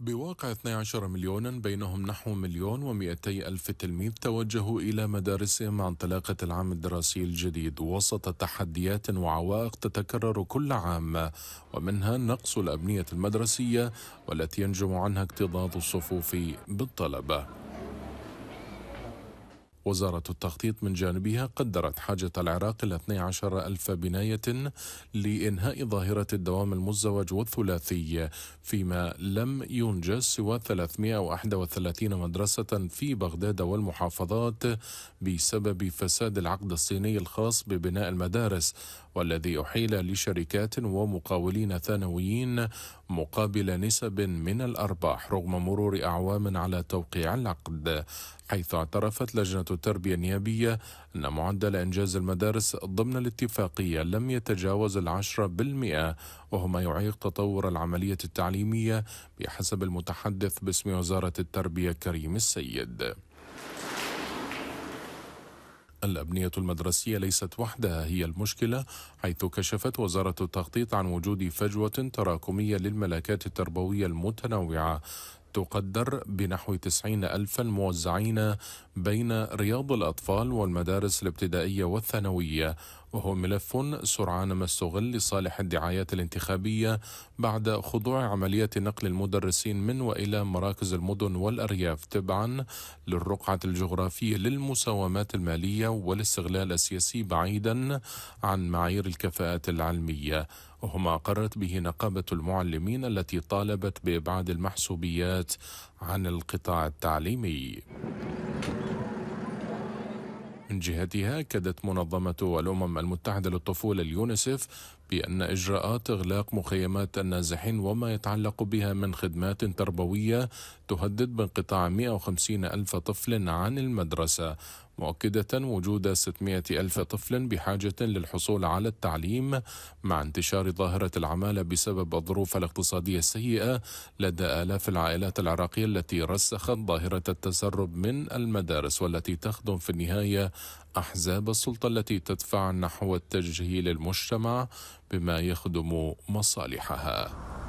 بواقع 12 مليونا بينهم نحو مليون و ألف تلميذ توجهوا إلى مدارسهم عن طلاقة العام الدراسي الجديد وسط تحديات وعوائق تتكرر كل عام ومنها نقص الأبنية المدرسية والتي ينجم عنها اكتظاظ الصفوف بالطلبة وزارة التخطيط من جانبها قدرت حاجة العراق إلى 12 ألف بناية لإنهاء ظاهرة الدوام المزدوج والثلاثي فيما لم ينجز سوى 331 مدرسة في بغداد والمحافظات بسبب فساد العقد الصيني الخاص ببناء المدارس والذي أحيل لشركات ومقاولين ثانويين مقابل نسب من الأرباح رغم مرور أعوام على توقيع العقد حيث اعترفت لجنة التربية النيابية أن معدل إنجاز المدارس ضمن الاتفاقية لم يتجاوز العشرة بالمئة وهو ما يعيق تطور العملية التعليمية بحسب المتحدث باسم وزارة التربية كريم السيد الأبنية المدرسية ليست وحدها هي المشكلة حيث كشفت وزارة التخطيط عن وجود فجوة تراكمية للملكات التربوية المتنوعة تقدر بنحو 90 ألفا موزعين بين رياض الأطفال والمدارس الابتدائية والثانوية وهو ملف سرعان ما استغل لصالح الدعايات الانتخابية بعد خضوع عملية نقل المدرسين من وإلى مراكز المدن والأرياف تبعا للرقعة الجغرافية للمساومات المالية والاستغلال السياسي بعيدا عن معايير الكفاءات العلمية وهما أقرت به نقابة المعلمين التي طالبت بإبعاد المحسوبيات عن القطاع التعليمي من جهتها اكدت منظمة الأمم المتحدة للطفولة اليونيسف بأن إجراءات إغلاق مخيمات النازحين وما يتعلق بها من خدمات تربوية تهدد بانقطاع 150 ألف طفل عن المدرسة مؤكدة وجود 600 ألف طفل بحاجة للحصول على التعليم مع انتشار ظاهرة العمالة بسبب الظروف الاقتصادية السيئة لدى آلاف العائلات العراقية التي رسخت ظاهرة التسرب من المدارس والتي تخدم في النهاية أحزاب السلطة التي تدفع نحو التجهيل المجتمع بما يخدم مصالحها.